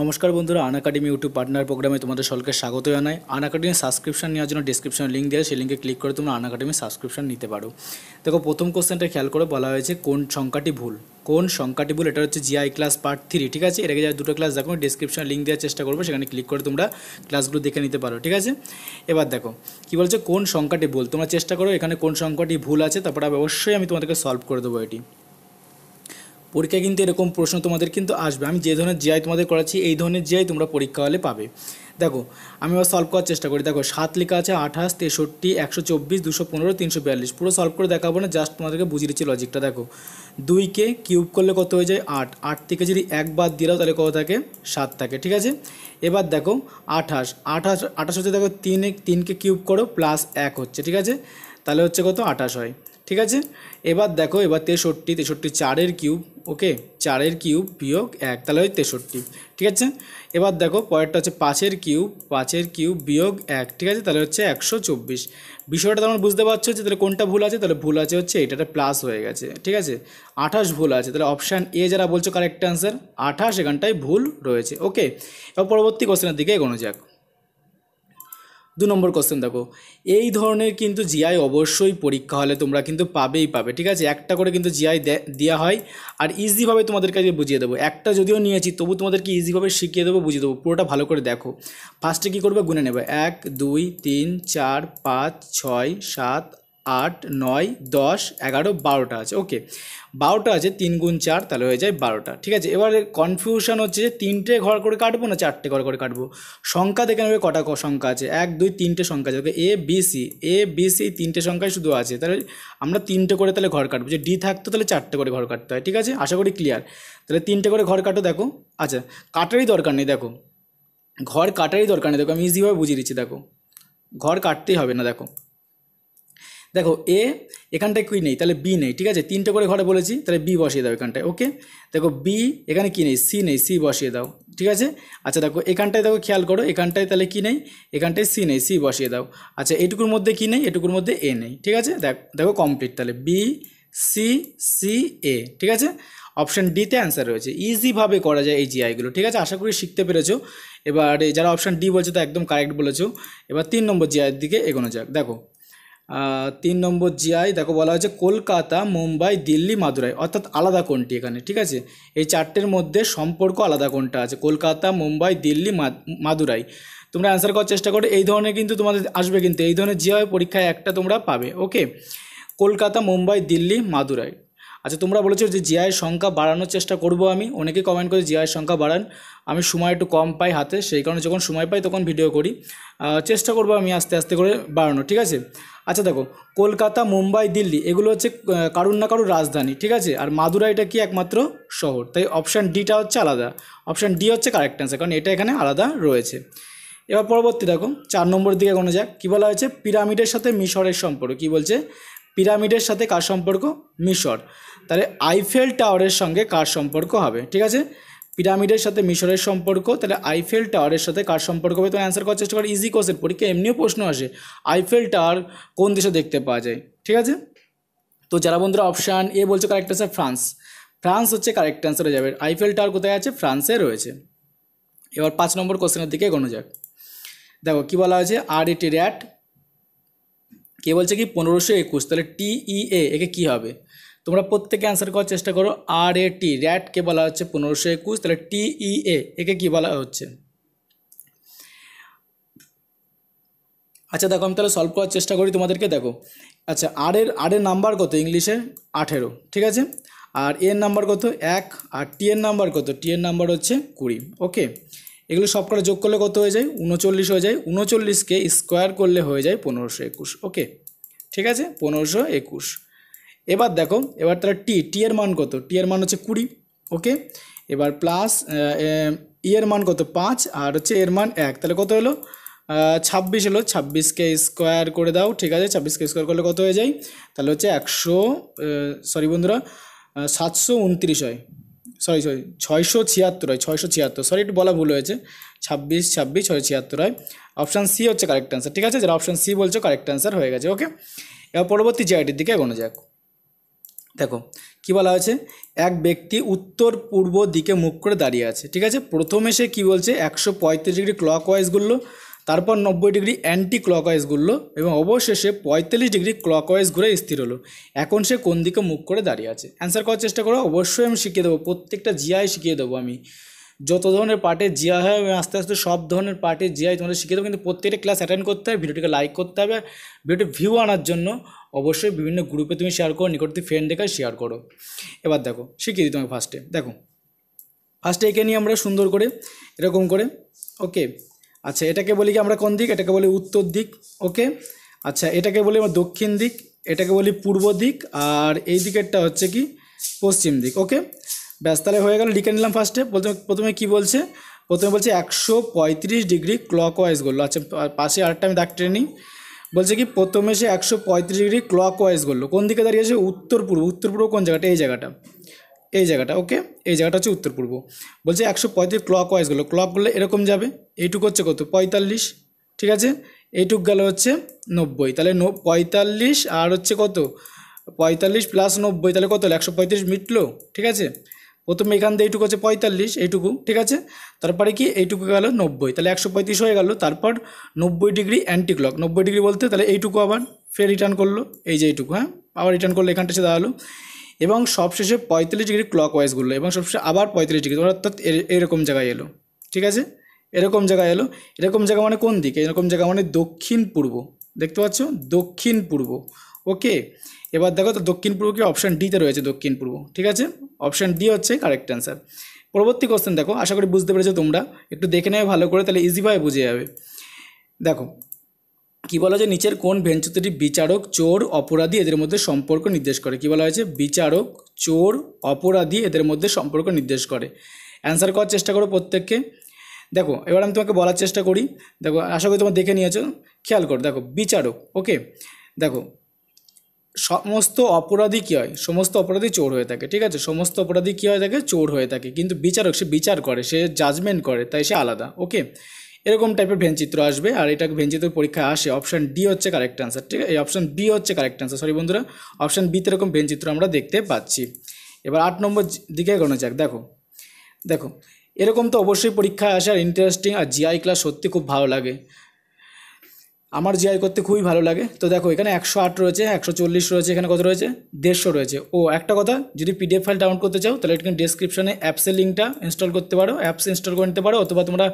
নমস্কার বন্ধুরা আন academy YouTube partner প্রোগ্রামে তোমাদের সকলকে স্বাগত জানাই আন একাডেমি সাবস্ক্রিপশন নেওয়ার জন্য ডিসক্রিপশনে লিঙ্ক দেওয়া সেই লিঙ্কে ক্লিক করে তোমরা আন একাডেমি সাবস্ক্রিপশন নিতে পারো দেখো প্রথম কোশ্চেনটা খেয়াল করে বলা হয়েছে কোন সংখ্যাটি ভুল কোন সংখ্যাটি ভুল এটা হচ্ছে জিআই ক্লাস পার্ট থ্রি ঠিক আছে আগে যারা দুটো ক্লাস দেখো ডিসক্রিপশনে লিঙ্ক দেওয়ার চেষ্টা করবো সেখানে ক্লিক করে তোমরা ক্লাসগুলো দেখে নিতে পারো ঠিক আছে এবার দেখো কী বলছে কোন সংখ্যাটি ভুল তোমরা চেষ্টা করো এখানে কোন সংখ্যাটি ভুল আছে তারপরে অবশ্যই আমি তোমাদেরকে সলভ করে দেবো এটি পরীক্ষায় কিন্তু এরকম প্রশ্ন তোমাদের কিন্তু আসবে আমি যে ধরনের জিআই তোমাদের করাচ্ছি এই ধরনের জিআই তোমরা পরীক্ষা হলে পাবে দেখো আমি আবার সলভ করার চেষ্টা করি দেখো সাত লেখা আছে আঠাশ তেষট্টি একশো চব্বিশ দুশো পনেরো তিনশো বিয়াল্লিশ পুরো সলভ করে দেখাবো না জাস্ট তোমাদেরকে বুঝিয়ে দিচ্ছি লজিকটা দেখো দুইকে কিউব করলে কত হয়ে যায় আট আট থেকে যদি এক বাদ দিলাও তাহলে কত থাকে সাত থাকে ঠিক আছে এবার দেখো আঠাশ আঠাশ আঠাশ হচ্ছে দেখো তিনে তিনকে কিউব করো প্লাস এক হচ্ছে ঠিক আছে তাহলে হচ্ছে কত আঠাশ হয় ঠিক আছে এবার দেখো এবার তেষট্টি তেষট্টি চারের কিউব ওকে চারের কিউব বিয়োগ এক তাহলে হয় তেষট্টি ঠিক আছে এবার দেখো পরেরটা হচ্ছে পাঁচের কিউব পাঁচের কিউব বিয়োগ এক ঠিক আছে তাহলে হচ্ছে একশো চব্বিশ বিষয়টা তোমরা বুঝতে পারছো যে তাহলে কোনটা ভুল আছে তাহলে ভুল আছে হচ্ছে এটাটা প্লাস হয়ে গেছে ঠিক আছে আঠাশ ভুল আছে তাহলে অপশান এ যারা বলছো কারেক্ট অ্যান্সার আঠাশ এখানটায় ভুল রয়েছে ওকে এবার পরবর্তী কোশ্চেনের দিকে এগোনো যাক দু নম্বর কোশ্চেন দেখো এই ধরনের কিন্তু জিআই অবশ্যই পরীক্ষা হলে তোমরা কিন্তু পাবেই পাবে ঠিক আছে একটা করে কিন্তু জিআই দেওয়া হয় আর ইজিভাবে তোমাদেরকে আজকে বুঝিয়ে দেবো একটা যদিও নিয়েছি তবু তোমাদেরকে ইজিভাবে শিখিয়ে দেবো বুঝিয়ে দেবো পুরোটা ভালো করে দেখো ফার্স্টে কী করবে গুনে নেবে এক দুই তিন চার পাঁচ ছয় সাত আট নয় দশ এগারো বারোটা আছে ওকে বারোটা আছে তিন গুণ চার তাহলে হয়ে যায় বারোটা ঠিক আছে এবারে কনফিউশন হচ্ছে যে তিনটে ঘর করে কাটবো না চারটে ঘর করে কাটবো সংখ্যা দেখে নেবে কটা সংখ্যা আছে এক দুই তিনটে সংখ্যা আছে okay A B C A B C তিনটে সংখ্যাই শুধু আছে তাহলে আমরা তিনটে করে তাহলে ঘর কাটবো যে ডি থাকতো তাহলে চারটে করে ঘর কাটতে হয় ঠিক আছে আশা করি ক্লিয়ার তাহলে তিনটে করে ঘর কাটো দেখো আচ্ছা কাটারই দরকার নেই দেখো ঘর কাটারই দরকার নেই দেখো আমি ইজিভাবে বুঝিয়ে দিচ্ছি দেখো ঘর কাটতেই হবে না দেখো দেখো এ এখানটায় কী নেই তাহলে বি নেই ঠিক আছে তিনটে করে ঘরে বলেছি তাহলে বি বসিয়ে দাও এখানটায় ওকে দেখো বি এখানে কী নেই সি নেই সি বসিয়ে দাও ঠিক আছে আচ্ছা দেখো এখানটায় দেখো খেয়াল করো এখানটায় তাহলে কী নেই এখানটায় সি নেই সি বসিয়ে দাও আচ্ছা এটুকুর মধ্যে কী নেই এটুকুর মধ্যে এ নেই ঠিক আছে দেখ দেখো কমপ্লিট তাহলে বি সি সি এ ঠিক আছে অপশান ডিতে অ্যান্সার রয়েছে ইজিভাবে করা যায় এই জিআইগুলো ঠিক আছে আশা করি শিখতে পেরেছো এবার যারা অপশান ডি বলছে তো একদম কারেক্ট বলেছো এবার তিন নম্বর জিআইয়ের দিকে এগোনো যাক দেখো তিন নম্বর জিআই দেখো বলা হয়েছে কলকাতা মুম্বাই দিল্লি মাদুরাই অর্থাৎ আলাদা কোনটি এখানে ঠিক আছে এই চারটের মধ্যে সম্পর্ক আলাদা কোনটা আছে কলকাতা মুম্বাই দিল্লি মাদুরাই তোমরা অ্যান্সার করার চেষ্টা করো এই ধরনের কিন্তু তোমাদের আসবে কিন্তু এই ধরনের জিআই পরীক্ষায় একটা তোমরা পাবে ওকে কলকাতা মুম্বাই দিল্লি মাদুরাই আচ্ছা তোমরা বলেছো যে জিআইয়ের সংখ্যা বাড়ানোর চেষ্টা করব আমি অনেকে কমেন্ট করে জিআইয়ের সংখ্যা বাড়ান আমি সময় একটু কম পাই হাতে সেই কারণে যখন সময় পাই তখন ভিডিও করি চেষ্টা করব আমি আস্তে আস্তে করে বাড়ানো ঠিক আছে আচ্ছা দেখো কলকাতা মুম্বাই দিল্লি এগুলো হচ্ছে কারুর না কারুর রাজধানী ঠিক আছে আর মাদুরাইটা কি একমাত্র শহর তাই অপশান ডিটা হচ্ছে আলাদা অপশান ডি হচ্ছে কারেক্ট অ্যান্সার কারণ এটা এখানে আলাদা রয়েছে এবার পরবর্তী দেখো চার নম্বর দিকে কোনো যাক কী বলা হয়েছে পিরামিডের সাথে মিশরের সম্পর্ক কি বলছে পিরামিডের সাথে কার সম্পর্ক মিশর তাহলে আইফেল টাওয়ারের সঙ্গে কার সম্পর্ক হবে ঠিক আছে পিরামিডের সাথে মিশরের সম্পর্ক তাহলে আইফেল টাওয়ারের সাথে কার সম্পর্ক হবে তো অ্যান্সার করার চেষ্টা করো ইজি কোর্সের পরীক্ষা এমনিও প্রশ্ন আসে আইফেল টাওয়ার কোন দেশে দেখতে পাওয়া যায় ঠিক আছে তো যারা বন্ধুরা অপশান এ বলছে কারেক্ট অ্যান্সার ফ্রান্স ফ্রান্স হচ্ছে কারেক্ট অ্যান্সার হয়ে যাবে আইফেল টাওয়ার কোথায় আছে ফ্রান্সে রয়েছে এবার পাঁচ নম্বর কোশ্চেনের দিকে গণ যাক দেখো কি বলা হয়েছে আর এটি র্যাট কে বলছে কি পনেরোশো একুশ তাহলে টিইএ e একে কি হবে তোমরা প্রত্যেকে অ্যান্সার করার চেষ্টা করো আর এ টি র্যাটকে বলা হচ্ছে পনেরোশো একুশ তাহলে টিই এ e একে কী বলা হচ্ছে আচ্ছা দেখো আমি তাহলে সলভ করার চেষ্টা করি তোমাদেরকে দেখো আচ্ছা আর এর আর এর নাম্বার কত ইংলিশে আঠেরো ঠিক আছে আর এর নাম্বার কত এক আর টি এর নাম্বার কত টি এর নাম্বার হচ্ছে কুড়ি ওকে এগুলো সব করে যোগ করলে কত হয়ে যায় উনচল্লিশ হয়ে যায় উনচল্লিশকে স্কোয়ার করলে হয়ে যায় পনেরোশো একুশ ওকে ঠিক আছে পনেরোশো একুশ এবার দেখো এবার তারা টি টি এর মান কত টি এর মান হচ্ছে কুড়ি ওকে এবার প্লাস ই e এর মান কত পাঁচ আর হচ্ছে এর মান এক তাহলে কত হলো ছাব্বিশ হলো ছাব্বিশকে স্কোয়ার করে দাও ঠিক আছে ছাব্বিশকে স্কোয়ার করলে কত হয়ে যায় তাহলে হচ্ছে একশো সরি বন্ধুরা সাতশো উনত্রিশ হয় সরি সরি ছয়শো ছিয়াত্তর হয় ছয়শো ছিয়াত্তর সরি একটু বলা ভুল হয়েছে ছাব্বিশ ছাব্বিশ ছয় ছিয়াত্তর হয় অপশান সি হচ্ছে কারেক্ট অ্যান্সার ঠিক আছে যারা অপশান সি বলছো কারেক্ট অ্যান্সার হয়ে গেছে ওকে এবার পরবর্তী জায়গাটির দিকে এগোনো যাক দেখো কি বলা হয়েছে এক ব্যক্তি উত্তর পূর্ব দিকে মুখ করে দাঁড়িয়ে আছে ঠিক আছে প্রথমে সে কী বলছে একশো পঁয়ত্রিশ ডিগ্রি ক্লক ওয়াইজ ঘুরলো তারপর নব্বই ডিগ্রি অ্যান্টি ক্লক ওয়াইজ ঘুরলো এবং অবশেষে পঁয়তাল্লিশ ডিগ্রি ক্লক ওয়াইজ ঘুরে স্থির হলো এখন সে কোন দিকে মুখ করে দাঁড়িয়ে আছে অ্যান্সার করার চেষ্টা করো অবশ্যই আমি শিখিয়ে দেবো প্রত্যেকটা জিআই শিখিয়ে দেবো আমি যত ধরনের পার্টে জিয়া হয় আমি আস্তে আস্তে সব ধরনের পার্টে জিয়াই তোমাদের শিখে দেবো কিন্তু প্রত্যেকটা ক্লাস অ্যাটেন্ড করতে হবে ভিডিওটিকে লাইক করতে হবে ভিডিওটি ভিউ আনার জন্য অবশ্যই বিভিন্ন গ্রুপে তুমি শেয়ার করো নিকটতি ফ্রেন্ড দেখে শেয়ার করো এবার দেখো শিখিয়ে দিই তোমাকে ফার্স্টে দেখো ফার্স্টে একে নিয়ে আমরা সুন্দর করে এরকম করে ওকে আচ্ছা এটাকে বলি কি আমরা কোন দিক এটাকে বলি উত্তর দিক ওকে আচ্ছা এটাকে বলি আমরা দক্ষিণ দিক এটাকে বলি পূর্ব দিক আর এই দিকেরটা হচ্ছে কি পশ্চিম দিক ওকে ব্যাস তাহলে হয়ে গেল লিখে নিলাম ফার্স্টে প্রথমে প্রথমে কি বলছে প্রথমে বলছে একশো পঁয়ত্রিশ ডিগ্রি ক্লক ওয়াইজ করলো আচ্ছা পাশে আরেকটা আমি ডাক্তার নিই বলছে কি প্রথমে সে একশো পঁয়ত্রিশ ডিগ্রি ক্লক ওয়াইজ করলো কোন দিকে দাঁড়িয়েছে উত্তর পূর্ব উত্তর পূর্ব কোন জায়গাটা এই জায়গাটা এই জায়গাটা ওকে এই জায়গাটা হচ্ছে উত্তর পূর্ব বলছে একশো পঁয়ত্রিশ ক্লক ওয়াইজ করলো ক্লক করলে এরকম যাবে এইটুকু হচ্ছে কত পঁয়তাল্লিশ ঠিক আছে এইটুক গেল হচ্ছে নব্বই তাহলে পঁয়তাল্লিশ আর হচ্ছে কত পঁয়তাল্লিশ প্লাস নব্বই তাহলে কত হলো একশো পঁয়ত্রিশ মিটলো ঠিক আছে প্রথমে এখান দিয়ে এইটুকু হচ্ছে পঁয়তাল্লিশ এইটুকু ঠিক আছে তারপরে কি এইটুকু গেল নব্বই তাহলে একশো পঁয়ত্রিশ হয়ে গেল তারপর নব্বই ডিগ্রি অ্যান্টি ক্লক নব্বই ডিগ্রি বলতে তাহলে এইটুকু আবার ফের রিটার্ন করলো এই যে এইটুকু হ্যাঁ আবার রিটার্ন করলো এখানটা এসে দাঁড়ালো এবং সবশেষে পঁয়তাল্লিশ ডিগ্রি ক্লক ওয়াইজ এবং সবশেষে আবার পঁয়তাল্লিশ ডিগ্রি অর্থাৎ এরকম জায়গায় এলো ঠিক আছে এরকম জায়গায় এলো এরকম জায়গা মানে কোন দিকে এরকম জায়গা মানে দক্ষিণ পূর্ব দেখতে পাচ্ছ দক্ষিণ পূর্ব ওকে এবার দেখো তো দক্ষিণ পূর্ব কি অপশান ডিতে রয়েছে দক্ষিণ পূর্ব ঠিক আছে অপশান ডি হচ্ছে কারেক্ট অ্যান্সার পরবর্তী কোশ্চেন দেখো আশা করি বুঝতে পেরেছো তোমরা একটু দেখে নেবে ভালো করে তাহলে ইজিভাবে বুঝে যাবে দেখো কি বলা হয়েছে নিচের কোন ভেঞ্চুতিটি বিচারক চোর অপরাধী এদের মধ্যে সম্পর্ক নির্দেশ করে কি বলা হয়েছে বিচারক চোর অপরাধী এদের মধ্যে সম্পর্ক নির্দেশ করে অ্যান্সার করার চেষ্টা করো প্রত্যেককে দেখো এবার আমি তোমাকে বলার চেষ্টা করি দেখো আশা করি তোমার দেখে নিয়েছো খেয়াল করো দেখো বিচারক ওকে দেখো সমস্ত অপরাধী কী হয় সমস্ত অপরাধী চোর হয়ে থাকে ঠিক আছে সমস্ত অপরাধী কী হয়ে থাকে চোর হয়ে থাকে কিন্তু বিচারক সে বিচার করে সে জাজমেন্ট করে তাই সে আলাদা ওকে এরকম টাইপের ভেনচিত্র আসবে আর এটা ভেনচিত্র পরীক্ষায় আসে অপশান ডি হচ্ছে কারেক্ট অ্যান্সার ঠিক আছে এই অপশান বি হচ্ছে কারেক্ট অ্যান্সার সরি বন্ধুরা অপশান বিতে এরকম ভেনচিত্র আমরা দেখতে পাচ্ছি এবার আট নম্বর দিকে গণ যাক দেখো দেখো এরকম তো অবশ্যই পরীক্ষায় আসে আর ইন্টারেস্টিং আর জিআই ক্লাস সত্যি খুব ভালো লাগে আমার জিআই করতে খুবই ভালো লাগে তো দেখো এখানে একশো আট রয়েছে একশো চল্লিশ রয়েছে এখানে কত রয়েছে দেড়শো রয়েছে ও একটা কথা যদি পিডিএফ ফাইল ডাউনলোড করতে চাও তাহলে এখানে ডিসক্রিপশানে অ্যাপসের লিঙ্কটা ইনস্টল করতে পারো অ্যাপস ইনস্টল করে নিতে পারো অথবা তোমরা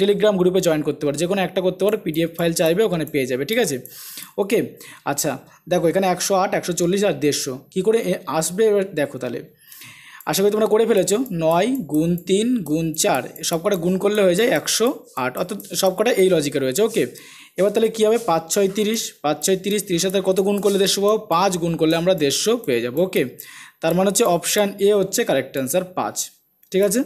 টেলিগ্রাম গ্রুপে জয়েন করতে পারো যে কোনো একটা করতে পারো পিডিএফ ফাইল চাইবে ওখানে পেয়ে যাবে ঠিক আছে ওকে আচ্ছা দেখো এখানে একশো আট একশো চল্লিশ আর দেড়শো কী করে আসবে এবার দেখো তাহলে আশা করি তোমরা করে ফেলেছো নয় গুণ তিন গুণ চার সবকটা গুণ করলে হয়ে যায় একশো আট অর্থাৎ সবকটা এই লজিকে রয়েছে ওকে এবার তাহলে কী হবে পাঁচ ছয় তিরিশ পাঁচ ছয় তিরিশ তিরিশ সাথে কত গুণ করলে দেড়শো পাবো পাঁচ গুণ করলে আমরা দেড়শো পেয়ে যাবো ওকে তার মানে হচ্ছে অপশান এ হচ্ছে কারেক্ট অ্যান্সার পাঁচ ঠিক আছে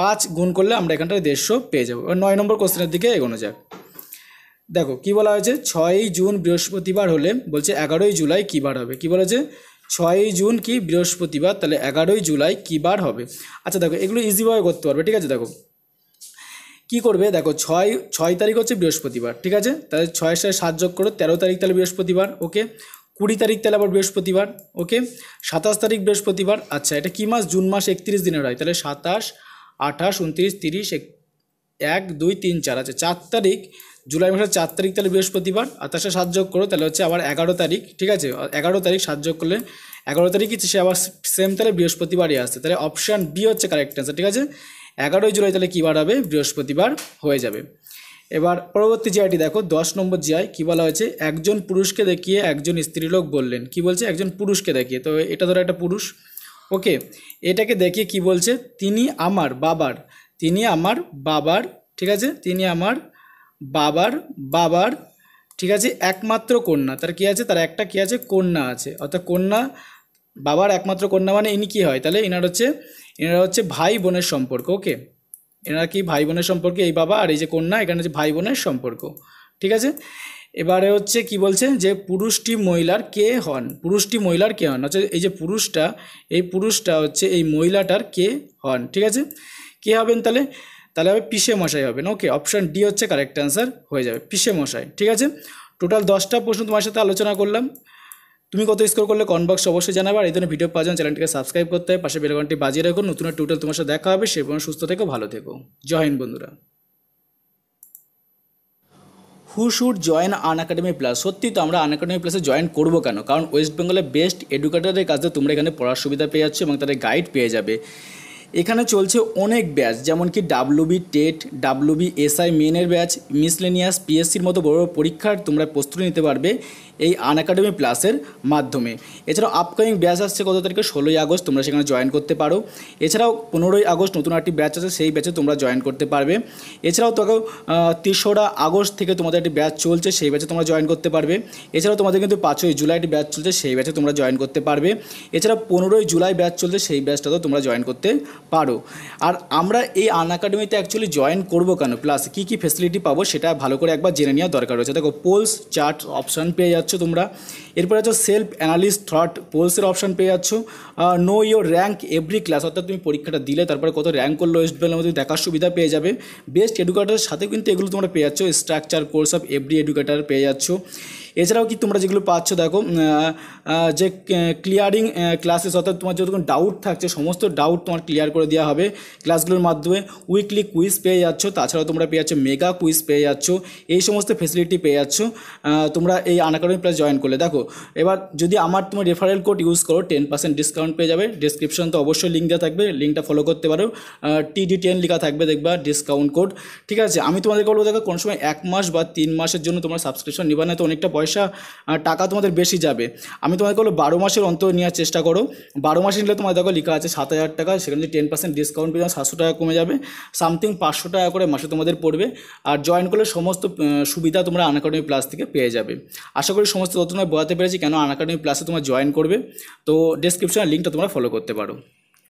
পাঁচ গুণ করলে আমরা এখানটায় দেড়শো পেয়ে যাবো নয় নম্বর কোশ্চেনের দিকে এগোনো যাক দেখো কি বলা হয়েছে ছয়ই জুন বৃহস্পতিবার হলে বলছে এগারোই জুলাই কী বার হবে কী বলা হয়েছে ছয়ই জুন কি বৃহস্পতিবার তাহলে এগারোই জুলাই কী বার হবে আচ্ছা দেখো এগুলো ইজিভাবে করতে পারবে ঠিক আছে দেখো কি করবে দেখো ছয় ছয় তারিখ হচ্ছে বৃহস্পতিবার ঠিক আছে তাহলে ছয়ের সাথে সাত যোগ করো তেরো তারিখ তাহলে বৃহস্পতিবার ওকে কুড়ি তারিখ তাহলে আবার বৃহস্পতিবার ওকে সাতাশ তারিখ বৃহস্পতিবার আচ্ছা এটা কী মাস জুন মাস একত্রিশ দিনের হয় তাহলে সাতাশ আঠাশ উনত্রিশ তিরিশ এক দুই তিন চার আচ্ছা চার তারিখ জুলাই মাসের চার তারিখ তাহলে বৃহস্পতিবার আর তার সাথে সাত যোগ করো তাহলে হচ্ছে আবার এগারো তারিখ ঠিক আছে এগারো তারিখ সাত যোগ করলে এগারো তারিখ হচ্ছে সে আবার সেম তাহলে বৃহস্পতিবারই আসছে তাহলে অপশান বি হচ্ছে কারেক্ট অ্যান্সার ঠিক আছে এগারোই জুলাই তাহলে কী বার হবে বৃহস্পতিবার হয়ে যাবে এবার পরবর্তী জিআইটি দেখো দশ নম্বর জিআই কী বলা হয়েছে একজন পুরুষকে দেখিয়ে একজন স্ত্রীলোক বললেন কি বলছে একজন পুরুষকে দেখিয়ে তো এটা ধরো একটা পুরুষ ওকে এটাকে দেখিয়ে কি বলছে তিনি আমার বাবার তিনি আমার বাবার ঠিক আছে তিনি আমার বাবার বাবার ঠিক আছে একমাত্র কন্যা তার কি আছে তার একটা কি আছে কন্যা আছে অর্থাৎ কন্যা বাবার একমাত্র কন্যা মানে ইনি কী হয় তাহলে এনার হচ্ছে এনারা হচ্ছে ভাই বোনের সম্পর্ক ওকে এনারা কি ভাই বোনের সম্পর্কে এই বাবা আর এই যে কন্যা এখানে হচ্ছে ভাই বোনের সম্পর্ক ঠিক আছে এবারে হচ্ছে কি বলছে যে পুরুষটি মহিলার কে হন পুরুষটি মহিলার কে হন আচ্ছা এই যে পুরুষটা এই পুরুষটা হচ্ছে এই মহিলাটার কে হন ঠিক আছে কে হবেন তাহলে তাহলে হবে পিসে মশাই হবেন ওকে অপশান ডি হচ্ছে কারেক্ট অ্যান্সার হয়ে যাবে পিসে মশাই ঠিক আছে টোটাল দশটা প্রশ্ন তোমার সাথে আলোচনা করলাম তুমি কত স্কোর করলে কনবক্স অবশ্যই জানাবে আর এই ধরনের ভিডিও পাওয়া যায় চ্যানেলটিকে সাবস্ক্রাইব করতে হয় পাশে বেলকনটি বাজিয়ে রাখুন নতুন টোটাল তোমার সাথে দেখা হবে সে পর্যন্ত সুস্থ থেকো ভালো থেকো জয় বন্ধুরা who should join Unacademy plus সত্যি তো আমরা আন একাডেমি প্লাসে জয়েন করবো কেন কারণ ওয়েস্ট বেঙ্গলের বেস্ট এডুকেটারদের কাছে তোমরা এখানে পড়ার সুবিধা পেয়ে যাচ্ছ এবং তাদের গাইড পেয়ে যাবে এখানে চলছে অনেক ব্যাচ যেমন কি ডাব্লুবি টেট ডাব্লুবি এসআই মেনের ব্যাচ মিসলেনিয়াস পিএসসির মতো বড় বড় পরীক্ষার তোমরা প্রস্তুতি নিতে পারবে এই আন একাডেমি প্লাসের মাধ্যমে এছাড়াও আপকামিং ব্যাচ আসছে কত তারিখে ষোলোই আগস্ট তোমরা সেখানে জয়েন করতে পারো এছাড়াও পনেরোই আগস্ট নতুন একটি ব্যাচ আছে সেই ব্যাচে তোমরা জয়েন করতে পারবে এছাড়াও তোকে তেসরা আগস্ট থেকে তোমাদের একটি ব্যাচ চলছে সেই ব্যাচে তোমরা জয়েন করতে পারবে এছাড়াও তোমাদের কিন্তু পাঁচই জুলাই একটি ব্যাচ চলছে সেই ব্যাচে তোমরা জয়েন করতে পারবে এছাড়াও পনেরোই জুলাই ব্যাচ চলছে সেই ব্যাচটাতেও তোমরা জয়েন করতে পারো আর আমরা এই আন একাডেমিতে অ্যাকচুয়ালি জয়েন করবো কেন প্লাস কী কী ফেসিলিটি পাবো সেটা ভালো করে একবার জেনে নেওয়া দরকার রয়েছে দেখো পোলস চার্ট অপশান পেয়ে যাচ্ছ তোমরা এরপরে হচ্ছে সেলফ অ্যানালিস্ট থট পোলসের অপশান পেয়ে যাচ্ছ know your rank every class অর্থাৎ তুমি পরীক্ষাটা দিলে তারপরে কত র্যাঙ্ক করলো ওয়েস্ট বেঙ্গলের মধ্যে দেখার সুবিধা পেয়ে যাবে বেস্ট এডুকেটারের সাথে কিন্তু এগুলো তোমরা পেয়ে যাচ্ছ structure course of every educator পেয়ে যাচ্ছ এছাড়াও কি তোমরা যেগুলো পাচ্ছ দেখো যে ক্লিয়ারিং ক্লাসেস অর্থাৎ তোমার যতক্ষণ ডাউট থাকছে সমস্ত ডাউট তোমার ক্লিয়ার করে দেওয়া হবে ক্লাসগুলোর মাধ্যমে উইকলি কুইজ পেয়ে যাচ্ছ তাছাড়াও তোমরা পেয়ে যাচ্ছ মেগা কুইজ পেয়ে যাচ্ছ এই সমস্ত ফেসিলিটি পেয়ে যাচ্ছ তোমরা এই আনাকাডেমি প্লাস জয়েন করলে দেখো এবার যদি আমার তোমার রেফারেল কোড ইউজ করো টেন পার্সেন্ট ডিসকাউন্ট পেয়ে যাবে ডিসক্রিপশন তো অবশ্যই লিঙ্ক দেওয়া থাকবে লিঙ্কটা ফলো করতে পারো টিডি টেন লেখা থাকবে দেখবা ডিসকাউন্ট কোড ঠিক আছে আমি তোমাদেরকে বলবো দেখো কোনো সময় এক মাস বা তিন মাসের জন্য তোমার সাবস্ক্রিপশন নিবা না তো অনেকটা পয়সা পয়সা টাকা তোমাদের বেশি যাবে আমি তোমাদেরকে বলো বারো মাসের অন্তর নেওয়ার চেষ্টা করো বারো মাসে নিলে তোমাদের দেখো লেখা আছে সাত হাজার টাকা সেখানে যদি টেন পার্সেন্ট ডিসকাউন্ট পেয়ে সাতশো টাকা কমে যাবে সামথিং পাঁচশো টাকা করে মাসে তোমাদের পড়বে আর জয়েন করলে সমস্ত সুবিধা তোমরা আনাকাডেমি প্লাস থেকে পেয়ে যাবে আশা করি সমস্ত তথ্য বোঝাতে পেরেছি কেন আনাকাডেমি প্লাসে তোমরা জয়েন করবে তো ডেসক্রিপশনের লিঙ্কটা তোমরা ফলো করতে পারো